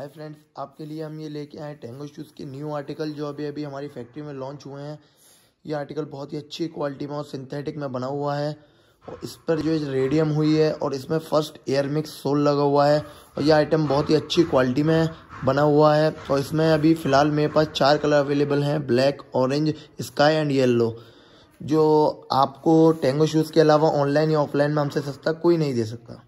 hi friends आपके लिए हम ये लेके आए टेंगो शूज़ के न्यू आर्टिकल जो अभी अभी हमारी फैक्ट्री में लॉन्च हुए हैं ये आर्टिकल बहुत ही अच्छी क्वालिटी में और सिंथेटिक में बना हुआ है और इस पर जो रेडियम हुई है और इसमें फर्स्ट एयर मिक्स सोल लगा हुआ है और यह आइटम बहुत ही अच्छी क्वालिटी में बना हुआ है और इसमें अभी फ़िलहाल मेरे पास चार कलर अवेलेबल हैं black orange sky and yellow जो आपको टेंगो शूज़ के अलावा ऑनलाइन या ऑफलाइन में हमसे सस्ता कोई नहीं दे सकता